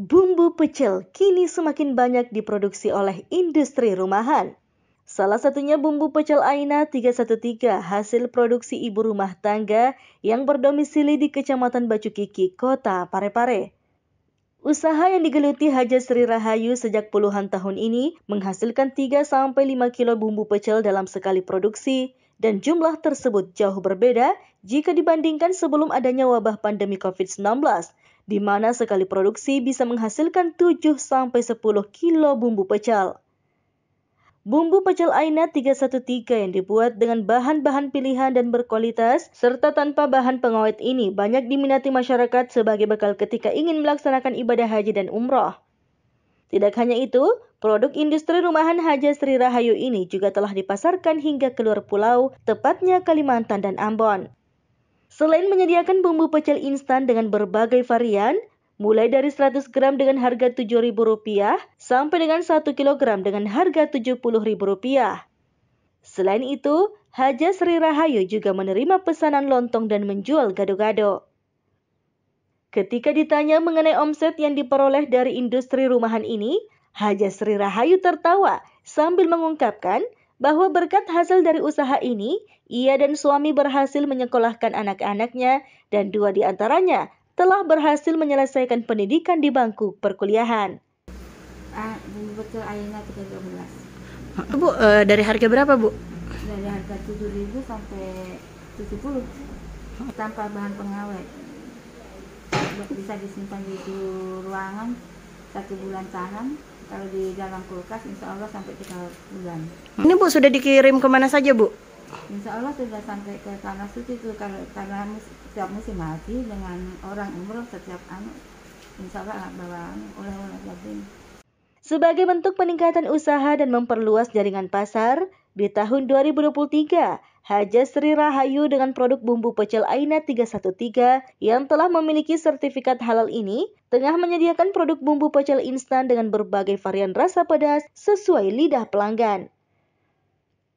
Bumbu pecel kini semakin banyak diproduksi oleh industri rumahan. Salah satunya bumbu pecel Aina 313 hasil produksi ibu rumah tangga yang berdomisili di Kecamatan Bacu Kiki, Kota Parepare. Usaha yang digeluti Haja Sri Rahayu sejak puluhan tahun ini menghasilkan 3-5 kilo bumbu pecel dalam sekali produksi dan jumlah tersebut jauh berbeda jika dibandingkan sebelum adanya wabah pandemi COVID-19 di mana sekali produksi bisa menghasilkan 7-10 kilo bumbu pecel. Bumbu pecel Aina 313 yang dibuat dengan bahan-bahan pilihan dan berkualitas serta tanpa bahan pengawet ini banyak diminati masyarakat sebagai bekal ketika ingin melaksanakan ibadah haji dan umroh. Tidak hanya itu, produk industri rumahan Haja Sri Rahayu ini juga telah dipasarkan hingga keluar pulau, tepatnya Kalimantan dan Ambon. Selain menyediakan bumbu pecel instan dengan berbagai varian, mulai dari 100 gram dengan harga Rp7.000 sampai dengan 1 kg dengan harga Rp70.000. Selain itu, Haja Sri Rahayu juga menerima pesanan lontong dan menjual gado-gado. Ketika ditanya mengenai omset yang diperoleh dari industri rumahan ini, Haja Sri Rahayu tertawa sambil mengungkapkan bahwa berkat hasil dari usaha ini, ia dan suami berhasil menyekolahkan anak-anaknya dan dua di antaranya telah berhasil menyelesaikan pendidikan di bangku perkuliahan. Ah, betul ayahnya 13. Ah, Bu, e, dari harga berapa, Bu? Dari harga 7.000 sampai 70 tanpa bahan pengawet. Bisa disimpan di ruangan satu bulan tahan kalau di dalam kulkas insya Allah sampai tiga bulan hmm. ini bu sudah dikirim kemana saja bu Insya Allah sudah sampai ke tanah suci itu kalau karena setiap musim haji dengan orang umroh setiap anu insya Allah bawa anu, oleh-oleh Sebagai bentuk peningkatan usaha dan memperluas jaringan pasar, di tahun 2023, Haja Sri Rahayu dengan produk bumbu pecel Aina 313 yang telah memiliki sertifikat halal ini tengah menyediakan produk bumbu pecel instan dengan berbagai varian rasa pedas sesuai lidah pelanggan.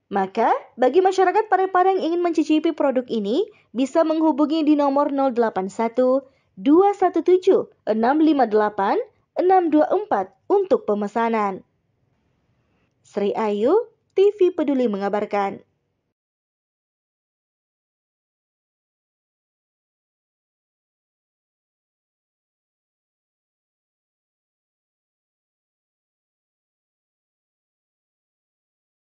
Maka, bagi masyarakat Parepare yang ingin mencicipi produk ini, bisa menghubungi di nomor 081 217 658 624 untuk pemesanan. Sri Ayu, TV Peduli mengabarkan.